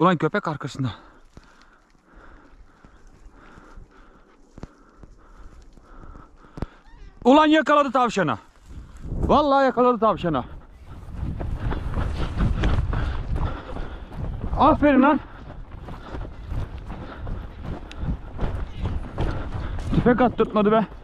Ulan köpek arkasında. Ulan yakaladı tavşana. Vallahi yakaladı tavşana. Aferin lan. Tüfek attırtmadı be.